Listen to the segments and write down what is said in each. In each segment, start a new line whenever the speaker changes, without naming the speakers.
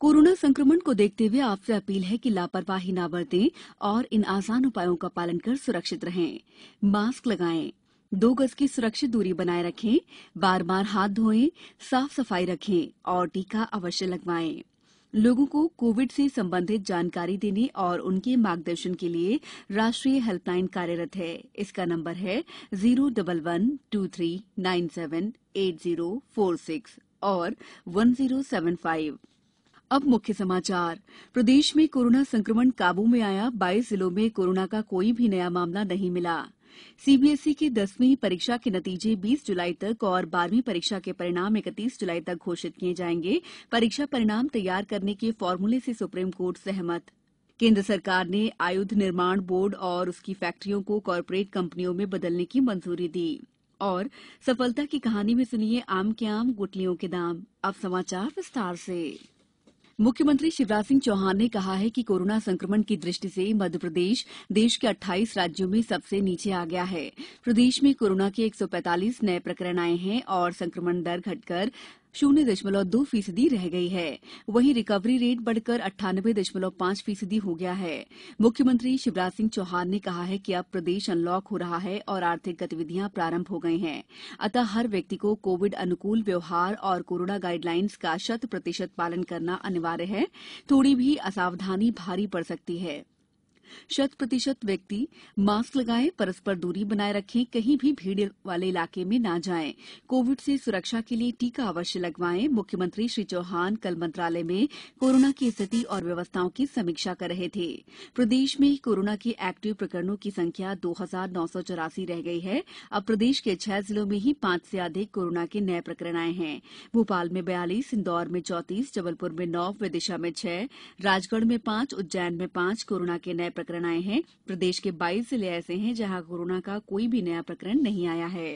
corona संक्रमण को देखते हुए आपसे अपील है कि लापरवाही न बरतें और इन आसान उपायों का पालन कर सुरक्षित रहें मास्क लगाएं दो गज की सुरक्षित दूरी बनाए रखें बार बार हाथ धोएं साफ सफाई रखें और टीका अवश्य लगवाएं लोगों को कोविड से संबंधित जानकारी देने और उनके मार्गदर्शन के लिए राष्ट्रीय हेल्पलाइन कार्यरत है इसका नंबर है zero double one two three nine seven eight zero four six और वन जीरो सेवन फाइव अब मुख्य समाचार प्रदेश में कोरोना संक्रमण काबू में आया बाईस जिलों में कोरोना का कोई भी नया मामला नहीं मिला सीबीएसई की दसवीं परीक्षा के नतीजे 20 जुलाई तक और बारहवीं परीक्षा के परिणाम 31 जुलाई तक घोषित किए जाएंगे परीक्षा परिणाम तैयार करने के फॉर्मूले से सुप्रीम कोर्ट सहमत केंद्र सरकार ने आयुध निर्माण बोर्ड और उसकी फैक्ट्रियों को कॉरपोरेट कंपनियों में बदलने की मंजूरी दी और सफलता की कहानी में सुनिए आम के आम गुटलियों के दाम अब समाचार विस्तार से मुख्यमंत्री शिवराज सिंह चौहान ने कहा है कि कोरोना संक्रमण की दृष्टि से मध्यप्रदेश देश के 28 राज्यों में सबसे नीचे आ गया है प्रदेश में कोरोना के 145 नए प्रकरण आए हैं और संक्रमण दर घटकर शून्य दशमलव दो फीसदी रह गई है वहीं रिकवरी रेट बढ़कर अट्ठानबे दशमलव पांच फीसदी हो गया है मुख्यमंत्री शिवराज सिंह चौहान ने कहा है कि अब प्रदेश अनलॉक हो रहा है और आर्थिक गतिविधियां प्रारंभ हो गई हैं अतः हर व्यक्ति को कोविड अनुकूल व्यवहार और कोरोना गाइडलाइंस का शत प्रतिशत पालन करना अनिवार्य है थोड़ी भी असावधानी भारी पड़ सकती है शत प्रतिशत व्यक्ति मास्क लगाएं परस्पर दूरी बनाए रखें कहीं भी भीड़ वाले इलाके में न जाएं कोविड से सुरक्षा के लिए टीका अवश्य लगवाएं मुख्यमंत्री श्री चौहान कल मंत्रालय में कोरोना की स्थिति और व्यवस्थाओं की समीक्षा कर रहे थे प्रदेश में कोरोना के एक्टिव प्रकरणों की संख्या दो रह गई है अब प्रदेश के छह जिलों में ही पांच से अधिक कोरोना के नए प्रकरण आए हैं भोपाल में बयालीस इंदौर में चौतीस जबलपुर में नौ विदिशा में छह राजगढ़ में पांच उज्जैन में पांच कोरोना के नए प्रकरण आए हैं प्रदेश के बाईस जिले ऐसे हैं जहां कोरोना का कोई भी नया प्रकरण नहीं आया है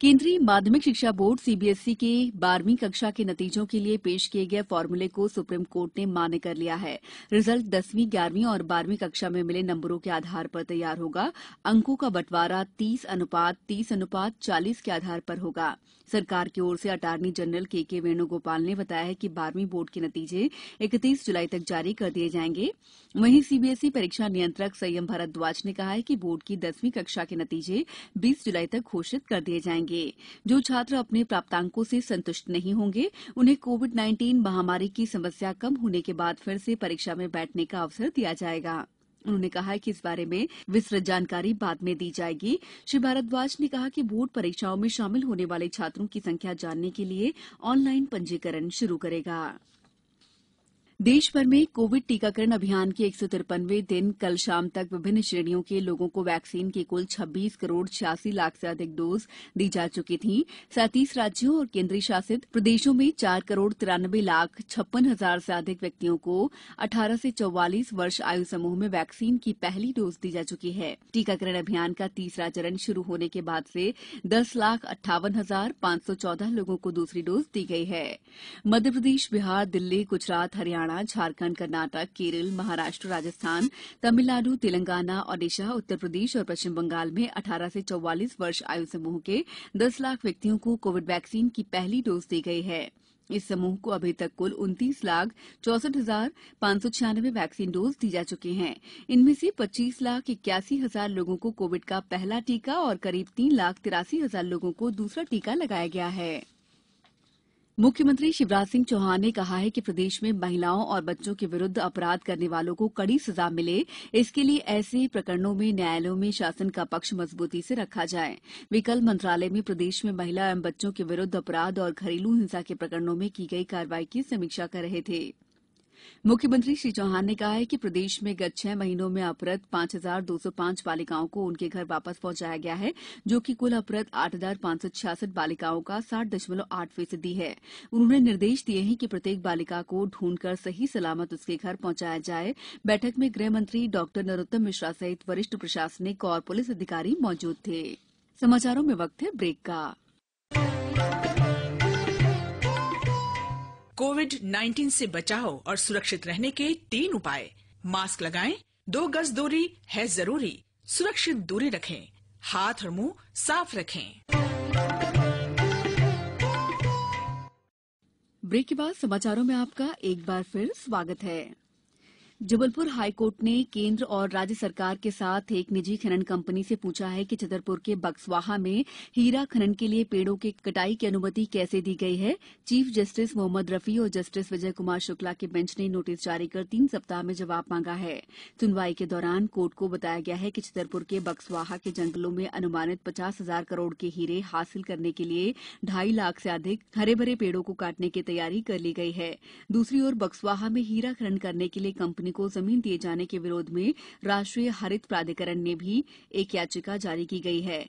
केंद्रीय माध्यमिक शिक्षा बोर्ड सीबीएसई के बारहवीं कक्षा के नतीजों के लिए पेश किए गए फॉर्मूले को सुप्रीम कोर्ट ने मान्य कर लिया है रिजल्ट दसवीं ग्यारहवीं और बारहवीं कक्षा में मिले नंबरों के आधार पर तैयार होगा अंकों का बंटवारा तीस अनुपात तीस अनुपात चालीस के आधार पर होगा सरकार की ओर से अटारनी जनरल के के वेणुगोपाल ने बताया है कि बारहवीं बोर्ड के नतीजे इकतीस जुलाई तक जारी कर दिए जाएंगे वहीं सीबीएसई परीक्षा नियंत्रक संयम भारद्वाज ने कहा है कि बोर्ड की दसवीं कक्षा के नतीजे बीस जुलाई तक घोषित कर दिए जाएंगे जाएंगे जो छात्र अपने प्राप्तांकों से संतुष्ट नहीं होंगे उन्हें कोविड नाइन्टीन महामारी की समस्या कम होने के बाद फिर से परीक्षा में बैठने का अवसर दिया जाएगा उन्होंने कहा कि इस बारे में विस्तृत जानकारी बाद में दी जाएगी श्री भारद्वाज ने कहा कि बोर्ड परीक्षाओं में शामिल होने वाले छात्रों की संख्या जानने के लिए ऑनलाइन पंजीकरण शुरू करेगा टीकाकरण देश भर में कोविड टीकाकरण अभियान के एक सौ दिन कल शाम तक विभिन्न श्रेणियों के लोगों को वैक्सीन की कुल छब्बीस करोड़ छियासी लाख से अधिक डोज दी जा चुकी थी सैंतीस राज्यों और केंद्रीय शासित प्रदेशों में चार करोड़ तिरानबे लाख छप्पन हजार से अधिक व्यक्तियों को 18 से चौवालीस वर्ष आयु समूह में वैक्सीन की पहली डोज दी जा चुकी है टीकाकरण अभियान का तीसरा चरण शुरू होने के बाद से दस लाख अट्ठावन हजार पांच सौ चौदह लोगों को दूसरी डोज दी गई है मध्यप्रदेश बिहार दिल्ली गुजरात हरियाणा हरियाणा झारखंड कर्नाटक केरल महाराष्ट्र राजस्थान तमिलनाडु तेलंगाना ओडिशा उत्तर प्रदेश और पश्चिम बंगाल में अठारह से चौवालीस वर्ष आयु समूह के दस लाख व्यक्तियों को कोविड वैक्सीन की पहली डोज दी गई है इस समूह को अभी तक कुल उनतीस लाख चौसठ हजार पांच सौ छियानवे वैक्सीन डोज दी जा चुकी हैं इनमें से पच्चीस लाख इक्यासी हजार लोगों को कोविड का पहला टीका और करीब तीन लाख तिरासी हजार लोगों को दूसरा टीका लगाया गया है मुख्यमंत्री शिवराज सिंह चौहान ने कहा है कि प्रदेश में महिलाओं और बच्चों के विरुद्ध अपराध करने वालों को कड़ी सजा मिले इसके लिए ऐसे प्रकरणों में न्यायालयों में शासन का पक्ष मजबूती से रखा जाए वे कल मंत्रालय में प्रदेश में महिला एवं बच्चों के विरुद्ध अपराध और घरेलू हिंसा के प्रकरणों में की गई कार्रवाई की समीक्षा कर रहे थे मुख्यमंत्री श्री चौहान ने कहा है कि प्रदेश में गत छह महीनों में अपहृत पांच हजार दो सौ पांच बालिकाओं को उनके घर वापस पहुंचाया गया है जो कि कुल अपहृत आठ हजार पांच सौ छियासठ बालिकाओं का साठ दशमलव आठ फीसदी है उन्होंने निर्देश दिए हैं कि प्रत्येक बालिका को ढूंढकर सही सलामत उसके घर पहुंचाया जाए बैठक में गृह मंत्री डॉ नरोत्तम मिश्रा सहित वरिष्ठ प्रशासनिक और पुलिस अधिकारी मौजूद थे समाचारों में वक्त है ब्रेक का कोविड 19 से बचाव और सुरक्षित रहने के तीन उपाय मास्क लगाएं, दो गज दूरी है जरूरी सुरक्षित दूरी रखें हाथ और मुंह साफ रखें ब्रेक के बाद समाचारों में आपका एक बार फिर स्वागत है जबलपुर हाईकोर्ट ने केंद्र और राज्य सरकार के साथ एक निजी खनन कंपनी से पूछा है कि छतरपुर के बक्सवाहा में हीरा खनन के लिए पेड़ों की कटाई की अनुमति कैसे दी गई है चीफ जस्टिस मोहम्मद रफी और जस्टिस विजय कुमार शुक्ला के बेंच ने नोटिस जारी कर तीन सप्ताह में जवाब मांगा है सुनवाई के दौरान कोर्ट को बताया गया है कि छतरपुर के बक्सवाहा के जंगलों में अनुमानित पचास हजार करोड़ के हीरे हासिल करने के लिए ढाई लाख से अधिक हरे भरे पेड़ों को काटने की तैयारी कर ली गई है दूसरी ओर बक्सवाहा में हीरा खनन करने के लिए कंपनी को जमीन दिए जाने के विरोध में राष्ट्रीय हरित प्राधिकरण में भी एक याचिका जारी की गई है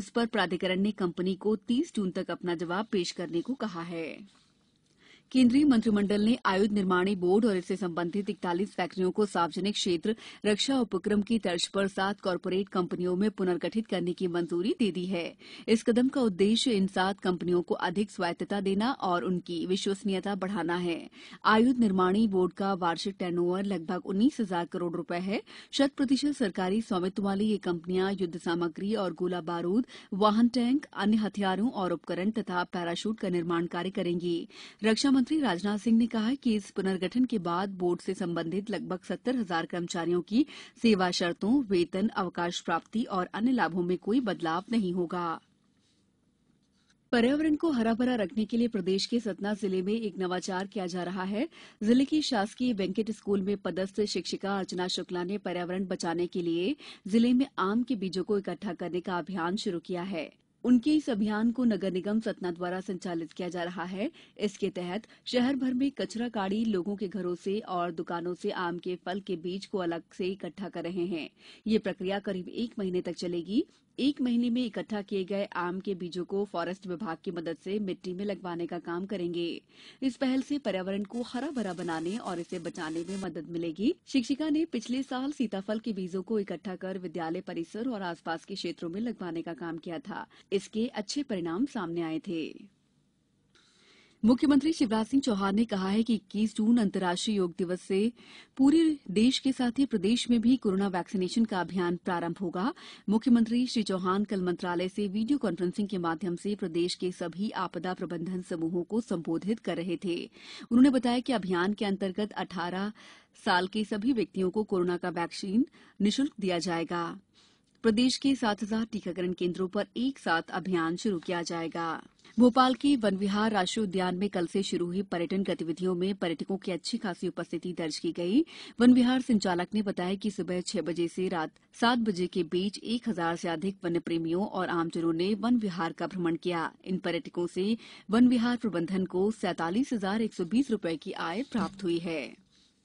इस पर प्राधिकरण ने कंपनी को तीस जून तक अपना जवाब पेश करने को कहा है केंद्रीय मंत्रिमंडल ने आयुध निर्माणी बोर्ड और इससे संबंधित इकतालीस फैक्ट्रियों को सार्वजनिक क्षेत्र रक्षा उपक्रम की तर्ज पर सात कॉरपोरेट कंपनियों में पुनर्गठित करने की मंजूरी दे दी है इस कदम का उद्देश्य इन सात कंपनियों को अधिक स्वायत्तता देना और उनकी विश्वसनीयता बढ़ाना है आयुध निर्माणी बोर्ड का वार्षिक टर्नओवर लगभग उन्नीस हजार करोड़ रूपये है शत प्रतिशत सरकारी स्वामित्व वाली ये कंपनियां युद्ध सामग्री और गोला बारूद वाहन टैंक अन्य हथियारों और उपकरण तथा पैराशूट का निर्माण कार्य करेंगी रक्षा गृहमंत्री राजनाथ सिंह ने कहा कि इस पुनर्गठन के बाद बोर्ड से संबंधित लगभग सत्तर हजार कर्मचारियों की सेवा शर्तों वेतन अवकाश प्राप्ति और अन्य लाभों में कोई बदलाव नहीं होगा पर्यावरण को हरा भरा रखने के लिए प्रदेश के सतना जिले में एक नवाचार किया जा रहा है जिले के शासकीय वेंकट स्कूल में पदस्थ शिक्षिका अर्चना शुक्ला ने पर्यावरण बचाने के लिए जिले में आम के बीजों को इकट्ठा करने का अभियान शुरू किया है उनके इस अभियान को नगर निगम सतना द्वारा संचालित किया जा रहा है इसके तहत शहर भर में कचरा गाड़ी लोगों के घरों से और दुकानों से आम के फल के बीज को अलग से इकट्ठा कर रहे हैं यह प्रक्रिया करीब एक महीने तक चलेगी एक महीने में इकट्ठा किए गए आम के बीजों को फॉरेस्ट विभाग की मदद से मिट्टी में लगवाने का काम करेंगे इस पहल से पर्यावरण को हरा भरा बनाने और इसे बचाने में मदद मिलेगी शिक्षिका ने पिछले साल सीताफल के बीजों को इकट्ठा कर विद्यालय परिसर और आसपास के क्षेत्रों में लगवाने का काम किया था इसके अच्छे परिणाम सामने आए थे मुख्यमंत्री शिवराज सिंह चौहान ने कहा है कि इक्कीस जून अंतर्राष्ट्रीय योग दिवस से पूरे देश के साथ ही प्रदेश में भी कोरोना वैक्सीनेशन का अभियान प्रारंभ होगा मुख्यमंत्री श्री चौहान कल मंत्रालय से वीडियो कॉन्फ्रेंसिंग के माध्यम से प्रदेश के सभी आपदा प्रबंधन समूहों को संबोधित कर रहे थे उन्होंने बताया कि अभियान के अंतर्गत अठारह साल के सभी व्यक्तियों को कोरोना का वैक्सीन निःशुल्क दिया जाएगा प्रदेश के सात हजार टीकाकरण केन्द्रों पर एक साथ अभियान शुरू किया जाएगा भोपाल के वन विहार राष्ट्रीय उद्यान में कल से शुरू हुई पर्यटन गतिविधियों में पर्यटकों की अच्छी खासी उपस्थिति दर्ज की गई वन विहार संचालक ने बताया कि सुबह छह बजे से रात सात बजे के बीच एक हजार से अधिक वन्य प्रेमियों और आमजनों ने वन विहार का भ्रमण किया इन पर्यटकों से वन विहार प्रबंधन को सैतालीस हजार एक सौ बीस रूपये की आय प्राप्त हुई है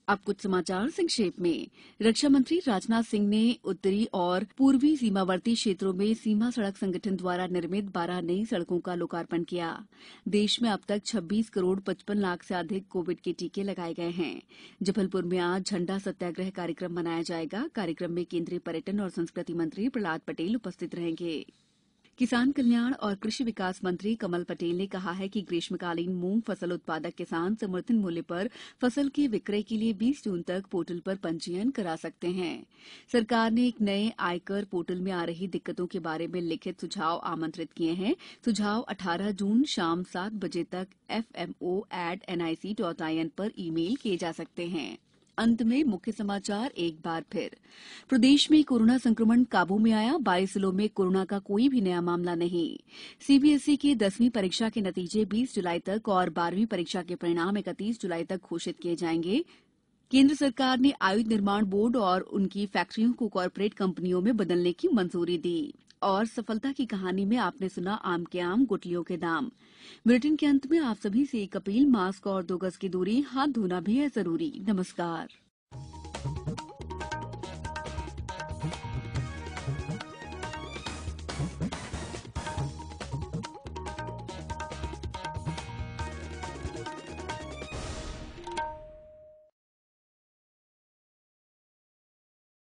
अब कुछ समाचार संक्षेप में रक्षा मंत्री राजनाथ सिंह ने उत्तरी और पूर्वी सीमावर्ती क्षेत्रों में सीमा सड़क संगठन द्वारा निर्मित बारह नई सड़कों का लोकार्पण किया देश में अब तक 26 करोड़ पचपन लाख से अधिक कोविड के टीके लगाए गए हैं जबलपुर में आज झंडा सत्याग्रह कार्यक्रम मनाया जाएगा कार्यक्रम में केंद्रीय पर्यटन और संस्कृति मंत्री प्रहलाद पटेल उपस्थित रहेंगे किसान कल्याण और कृषि विकास मंत्री कमल पटेल ने कहा है कि ग्रीष्मकालीन मूंग फसल उत्पादक किसान समर्थन मूल्य पर फसल के विक्रय के लिए 20 जून तक पोर्टल पर पंजीयन करा सकते हैं सरकार ने एक नए आयकर पोर्टल में आ रही दिक्कतों के बारे में लिखित सुझाव आमंत्रित किए हैं सुझाव 18 जून शाम सात बजे तक F eight N I C dot I N पर ई मेल किए जा सकते हैं अंत में मुख्य समाचार एक बार फिर प्रदेश में कोरोना संक्रमण काबू में आया बाईस जिलों में कोरोना का कोई भी नया मामला नहीं सीबीएसई की दसवीं परीक्षा के नतीजे 20 जुलाई तक और बारहवीं परीक्षा के परिणाम 31 जुलाई तक घोषित किए जाएंगे केंद्र सरकार ने आयुध निर्माण बोर्ड और उनकी फैक्ट्रियों को कॉरपोरेट कंपनियों में बदलने की मंजूरी दी और सफलता की कहानी में आपने सुना आम के आम गुटलियों के दाम बुलेटिन के अंत में आप सभी से एक अपील मास्क और दो गज की दूरी हाथ धोना भी है जरूरी नमस्कार